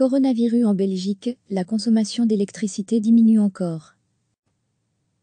Coronavirus en Belgique, la consommation d'électricité diminue encore.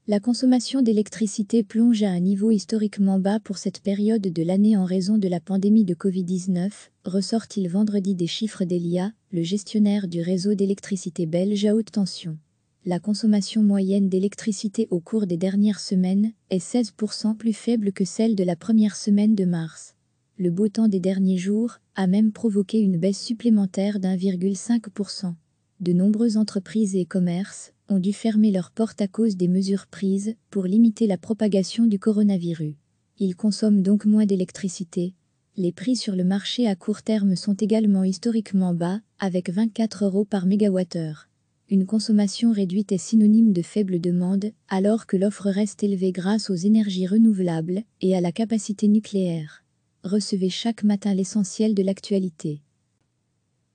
La consommation d'électricité plonge à un niveau historiquement bas pour cette période de l'année en raison de la pandémie de Covid-19, ressort-il vendredi des chiffres d'Elia, le gestionnaire du réseau d'électricité belge à haute tension. La consommation moyenne d'électricité au cours des dernières semaines est 16% plus faible que celle de la première semaine de mars le beau temps des derniers jours a même provoqué une baisse supplémentaire d'1,5%. De nombreuses entreprises et commerces ont dû fermer leurs portes à cause des mesures prises pour limiter la propagation du coronavirus. Ils consomment donc moins d'électricité. Les prix sur le marché à court terme sont également historiquement bas, avec 24 euros par mégawattheure. Une consommation réduite est synonyme de faible demande, alors que l'offre reste élevée grâce aux énergies renouvelables et à la capacité nucléaire recevez chaque matin l'essentiel de l'actualité.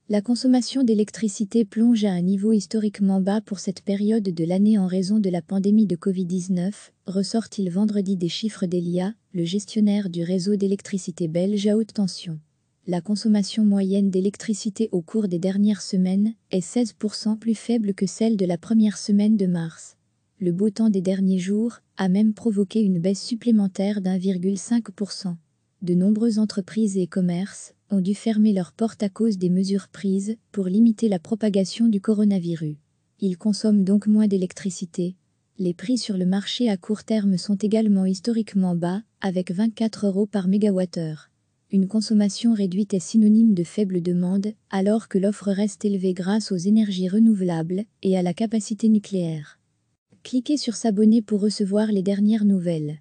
La consommation d'électricité plonge à un niveau historiquement bas pour cette période de l'année en raison de la pandémie de Covid-19, ressort-il vendredi des chiffres d'Elia, le gestionnaire du réseau d'électricité belge à haute tension. La consommation moyenne d'électricité au cours des dernières semaines est 16% plus faible que celle de la première semaine de mars. Le beau temps des derniers jours a même provoqué une baisse supplémentaire d'1,5% de nombreuses entreprises et commerces ont dû fermer leurs portes à cause des mesures prises pour limiter la propagation du coronavirus. Ils consomment donc moins d'électricité. Les prix sur le marché à court terme sont également historiquement bas, avec 24 euros par mégawattheure. Une consommation réduite est synonyme de faible demande, alors que l'offre reste élevée grâce aux énergies renouvelables et à la capacité nucléaire. Cliquez sur S'abonner pour recevoir les dernières nouvelles.